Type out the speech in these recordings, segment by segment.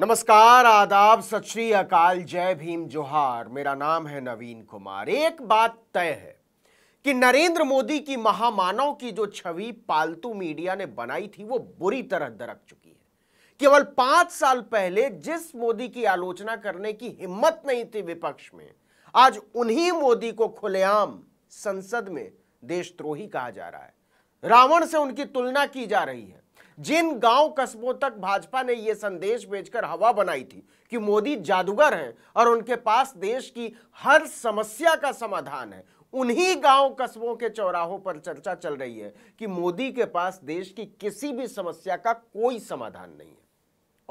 नमस्कार आदाब सत श्री अकाल जय भीम जोहार मेरा नाम है नवीन कुमार एक बात तय है कि नरेंद्र मोदी की महामानव की जो छवि पालतू मीडिया ने बनाई थी वो बुरी तरह दरक चुकी है केवल पांच साल पहले जिस मोदी की आलोचना करने की हिम्मत नहीं थी विपक्ष में आज उन्हीं मोदी को खुलेआम संसद में देशद्रोही कहा जा रहा है रावण से उनकी तुलना की जा रही है जिन गांव कस्बों तक भाजपा ने यह संदेश भेजकर हवा बनाई थी कि मोदी जादूगर हैं और उनके पास देश की हर समस्या का समाधान है उन्हीं गांव कस्बों के चौराहों पर चर्चा चल रही है कि मोदी के पास देश की किसी भी समस्या का कोई समाधान नहीं है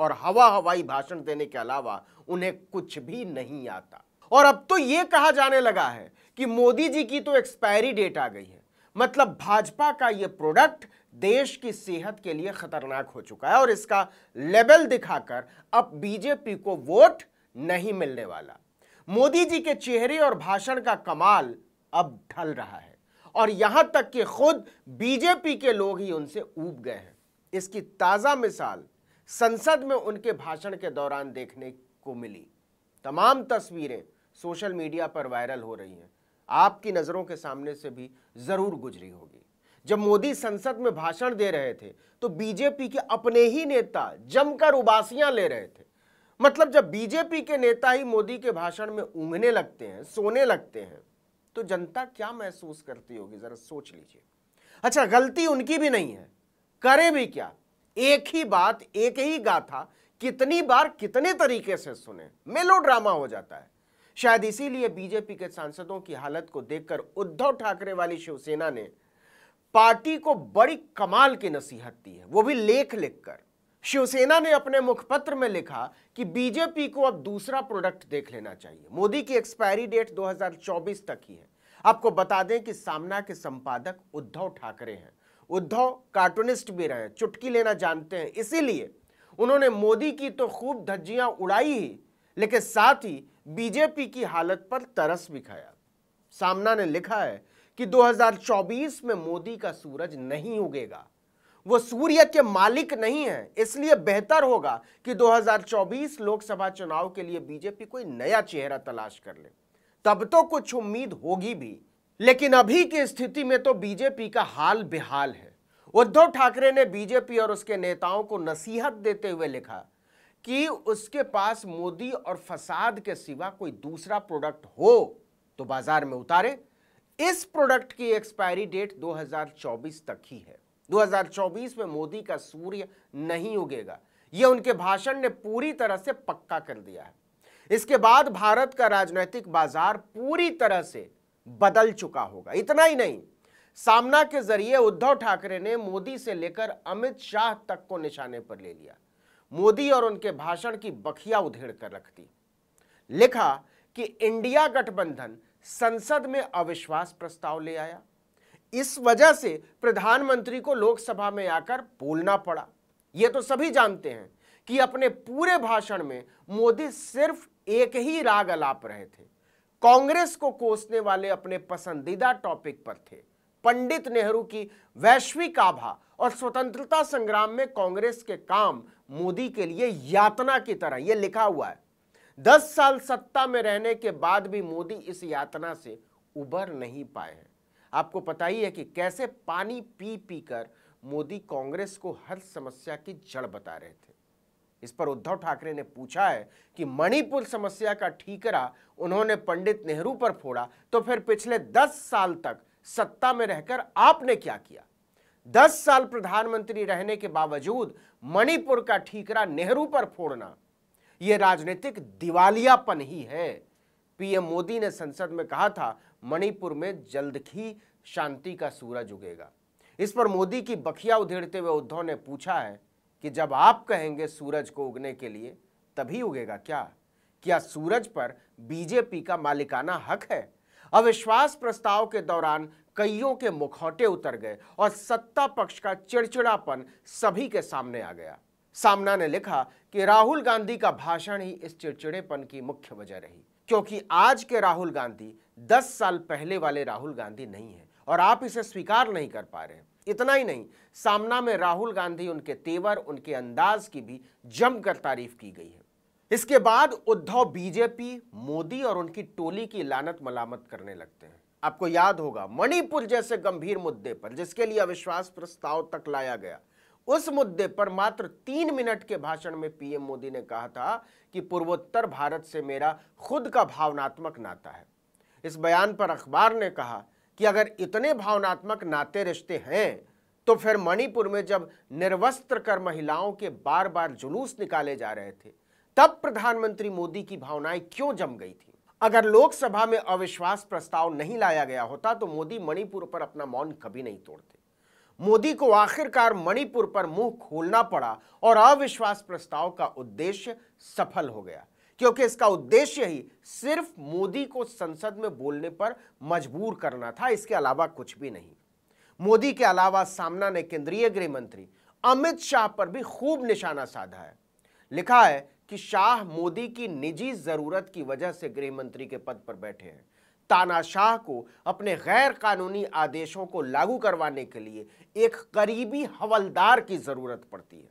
और हवा हवाई भाषण देने के अलावा उन्हें कुछ भी नहीं आता और अब तो ये कहा जाने लगा है कि मोदी जी की तो एक्सपायरी डेट आ गई है मतलब भाजपा का यह प्रोडक्ट देश की सेहत के लिए खतरनाक हो चुका है और इसका लेवल दिखाकर अब बीजेपी को वोट नहीं मिलने वाला मोदी जी के चेहरे और भाषण का कमाल अब ढल रहा है और यहां तक कि खुद बीजेपी के लोग ही उनसे ऊब गए हैं इसकी ताज़ा मिसाल संसद में उनके भाषण के दौरान देखने को मिली तमाम तस्वीरें सोशल मीडिया पर वायरल हो रही हैं आपकी नज़रों के सामने से भी ज़रूर गुजरी होगी जब मोदी संसद में भाषण दे रहे थे तो बीजेपी के अपने ही नेता जमकर उबासियां ले रहे थे मतलब जब बीजेपी के नेता ही मोदी के भाषण में ऊंघने लगते हैं सोने लगते हैं तो जनता क्या महसूस करती होगी जरा सोच लीजिए अच्छा गलती उनकी भी नहीं है करे भी क्या एक ही बात एक ही गाथा कितनी बार कितने तरीके से सुने मेलो ड्रामा हो जाता है शायद इसीलिए बीजेपी के सांसदों की हालत को देखकर उद्धव ठाकरे वाली शिवसेना ने पार्टी को बड़ी कमाल की नसीहत दी है वो भी लेख लिखकर शिवसेना ने अपने मुखपत्र में लिखा कि बीजेपी को अब दूसरा प्रोडक्ट देख लेना चाहिए मोदी की एक्सपायरी डेट 2024 तक ही है आपको बता दें कि सामना के संपादक उद्धव ठाकरे हैं उद्धव कार्टूनिस्ट भी रहे चुटकी लेना जानते हैं इसीलिए उन्होंने मोदी की तो खूब धज्जियां उड़ाई ही लेकिन साथ ही बीजेपी की हालत पर तरस भी खाया सामना ने लिखा है कि 2024 में मोदी का सूरज नहीं उगेगा वो सूर्य के मालिक नहीं है इसलिए बेहतर होगा कि 2024 लोकसभा चुनाव के लिए बीजेपी कोई नया चेहरा तलाश कर ले तब तो कुछ उम्मीद होगी भी लेकिन अभी की स्थिति में तो बीजेपी का हाल बेहाल है उद्धव ठाकरे ने बीजेपी और उसके नेताओं को नसीहत देते हुए लिखा कि उसके पास मोदी और फसाद के सिवा कोई दूसरा प्रोडक्ट हो तो बाजार में उतारे इस प्रोडक्ट की एक्सपायरी डेट 2024 तक ही है 2024 में मोदी का सूर्य नहीं उगेगा यह उनके भाषण ने पूरी तरह से पक्का कर दिया है इसके बाद भारत का राजनीतिक बाजार पूरी तरह से बदल चुका होगा इतना ही नहीं सामना के जरिए उद्धव ठाकरे ने मोदी से लेकर अमित शाह तक को निशाने पर ले लिया मोदी और उनके भाषण की बखिया उधेड़ कर रख दी लिखा कि इंडिया गठबंधन संसद में अविश्वास प्रस्ताव ले आया इस वजह से प्रधानमंत्री को लोकसभा में आकर बोलना पड़ा यह तो सभी जानते हैं कि अपने पूरे भाषण में मोदी सिर्फ एक ही राग अलाप रहे थे कांग्रेस को कोसने वाले अपने पसंदीदा टॉपिक पर थे पंडित नेहरू की वैश्विक आभा और स्वतंत्रता संग्राम में कांग्रेस के काम मोदी के लिए यातना की तरह यह लिखा हुआ है दस साल सत्ता में रहने के बाद भी मोदी इस यातना से उबर नहीं पाए हैं आपको पता ही है कि कैसे पानी पी पी कर मोदी कांग्रेस को हर समस्या की जड़ बता रहे थे इस पर उद्धव ठाकरे ने पूछा है कि मणिपुर समस्या का ठीकरा उन्होंने पंडित नेहरू पर फोड़ा तो फिर पिछले दस साल तक सत्ता में रहकर आपने क्या किया दस साल प्रधानमंत्री रहने के बावजूद मणिपुर का ठीकरा नेहरू पर फोड़ना ये राजनीतिक दिवालियापन ही है पीएम मोदी ने संसद में कहा था मणिपुर में जल्द ही शांति का सूरज उगेगा इस पर मोदी की बखिया उधेड़ते हुए उद्धव ने पूछा है कि जब आप कहेंगे सूरज को उगने के लिए तभी उगेगा क्या क्या सूरज पर बीजेपी का मालिकाना हक है अविश्वास प्रस्ताव के दौरान कईयों के मुखौटे उतर गए और सत्ता पक्ष का चिड़चिड़ापन सभी के सामने आ गया सामना ने लिखा कि राहुल गांधी का भाषण ही इस चिड़चिड़ेपन की मुख्य वजह रही क्योंकि आज के राहुल गांधी 10 साल पहले वाले राहुल गांधी नहीं है और आप इसे स्वीकार नहीं कर पा रहे इतना ही नहीं सामना में राहुल गांधी उनके तेवर उनके अंदाज की भी जमकर तारीफ की गई है इसके बाद उद्धव बीजेपी मोदी और उनकी टोली की लानत मलामत करने लगते हैं आपको याद होगा मणिपुर जैसे गंभीर मुद्दे पर जिसके लिए अविश्वास प्रस्ताव तक लाया गया उस मुद्दे पर मात्र तीन मिनट के भाषण में पीएम मोदी ने कहा था कि पूर्वोत्तर भारत से मेरा खुद का भावनात्मक नाता है इस बयान पर अखबार ने कहा कि अगर इतने भावनात्मक नाते रिश्ते हैं तो फिर मणिपुर में जब निर्वस्त्र कर महिलाओं के बार बार जुलूस निकाले जा रहे थे तब प्रधानमंत्री मोदी की भावनाएं क्यों जम गई थी अगर लोकसभा में अविश्वास प्रस्ताव नहीं लाया गया होता तो मोदी मणिपुर पर अपना मौन कभी नहीं तोड़ते मोदी को आखिरकार मणिपुर पर मुंह खोलना पड़ा और अविश्वास प्रस्ताव का उद्देश्य सफल हो गया क्योंकि इसका उद्देश्य ही सिर्फ मोदी को संसद में बोलने पर मजबूर करना था इसके अलावा कुछ भी नहीं मोदी के अलावा सामना ने केंद्रीय गृह मंत्री अमित शाह पर भी खूब निशाना साधा है लिखा है कि शाह मोदी की निजी जरूरत की वजह से गृह मंत्री के पद पर बैठे हैं तानाशाह को अपने गैर कानूनी आदेशों को लागू करवाने के लिए एक करीबी हवलदार की ज़रूरत पड़ती है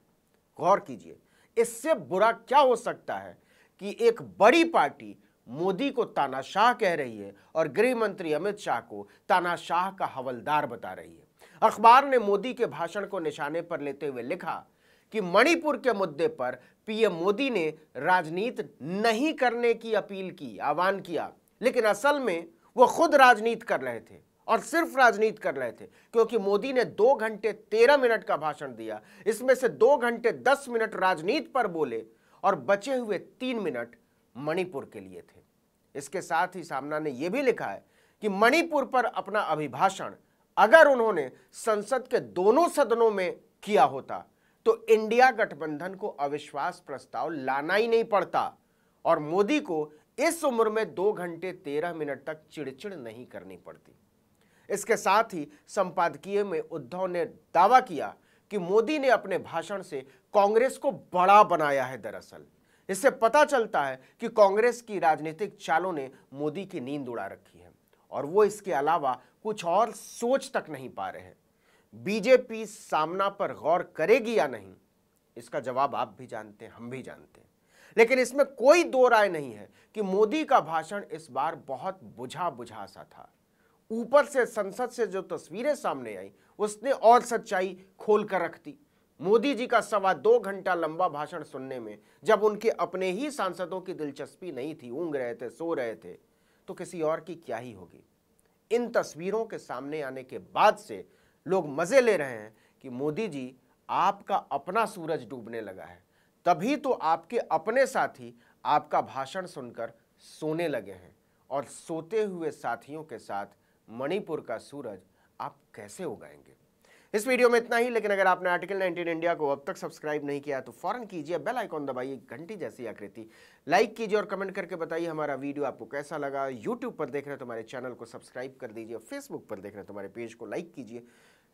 गौर कीजिए इससे बुरा क्या हो सकता है कि एक बड़ी पार्टी मोदी को तानाशाह कह रही है और गृह मंत्री अमित शाह को तानाशाह का हवलदार बता रही है अखबार ने मोदी के भाषण को निशाने पर लेते हुए लिखा कि मणिपुर के मुद्दे पर पीएम मोदी ने राजनीति नहीं करने की अपील की आह्वान किया लेकिन असल में वो खुद राजनीति कर रहे थे और सिर्फ राजनीति कर रहे थे क्योंकि मोदी ने दो घंटे तेरह मिनट का भाषण दिया इसमें से दो घंटे दस मिनट राजनीति पर बोले और बचे हुए तीन मिनट मणिपुर के लिए थे इसके साथ ही सामना ने यह भी लिखा है कि मणिपुर पर अपना अभिभाषण अगर उन्होंने संसद के दोनों सदनों में किया होता तो इंडिया गठबंधन को अविश्वास प्रस्ताव लाना ही नहीं पड़ता और मोदी को इस उम्र में दो घंटे तेरह मिनट तक चिड़चिड़ नहीं करनी पड़ती इसके साथ ही संपादकीय में उद्धव ने दावा किया कि मोदी ने अपने भाषण से कांग्रेस को बड़ा बनाया है दरअसल इससे पता चलता है कि कांग्रेस की राजनीतिक चालों ने मोदी की नींद उड़ा रखी है और वो इसके अलावा कुछ और सोच तक नहीं पा रहे हैं बीजेपी सामना पर गौर करेगी या नहीं इसका जवाब आप भी जानते हैं हम भी जानते हैं लेकिन इसमें कोई दो राय नहीं है कि मोदी का भाषण इस बार बहुत बुझा बुझा सा था ऊपर से संसद से जो तस्वीरें सामने आई उसने और सच्चाई खोल कर रख दी मोदी जी का सवा दो घंटा लंबा भाषण सुनने में जब उनके अपने ही सांसदों की दिलचस्पी नहीं थी ऊँग रहे थे सो रहे थे तो किसी और की क्या ही होगी इन तस्वीरों के सामने आने के बाद से लोग मज़े ले रहे हैं कि मोदी जी आपका अपना सूरज डूबने लगा है तभी तो आपके अपने साथी आपका भाषण सुनकर सोने लगे हैं और सोते हुए साथियों के साथ मणिपुर का सूरज आप कैसे उगाएंगे इस वीडियो में इतना ही लेकिन अगर आपने आर्टिकल 19 इंडिया को अब तक सब्सक्राइब नहीं किया तो फौरन कीजिए बेल आइकॉन दबाइए घंटी जैसी आकृति लाइक कीजिए और कमेंट करके बताइए हमारा वीडियो आपको कैसा लगा यूट्यूब पर देख रहे तो हमारे चैनल को सब्सक्राइब कर दीजिए फेसबुक पर देख रहे तो हमारे पेज को लाइक कीजिए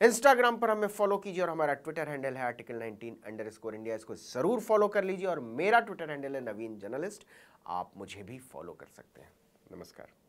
इंस्टाग्राम पर हमें फॉलो कीजिए और हमारा ट्विटर हैंडल है आर्टिकल 19 अंडर स्कोर इंडिया इसको ज़रूर फॉलो कर लीजिए और मेरा ट्विटर हैंडल है नवीन जर्नलिस्ट आप मुझे भी फॉलो कर सकते हैं नमस्कार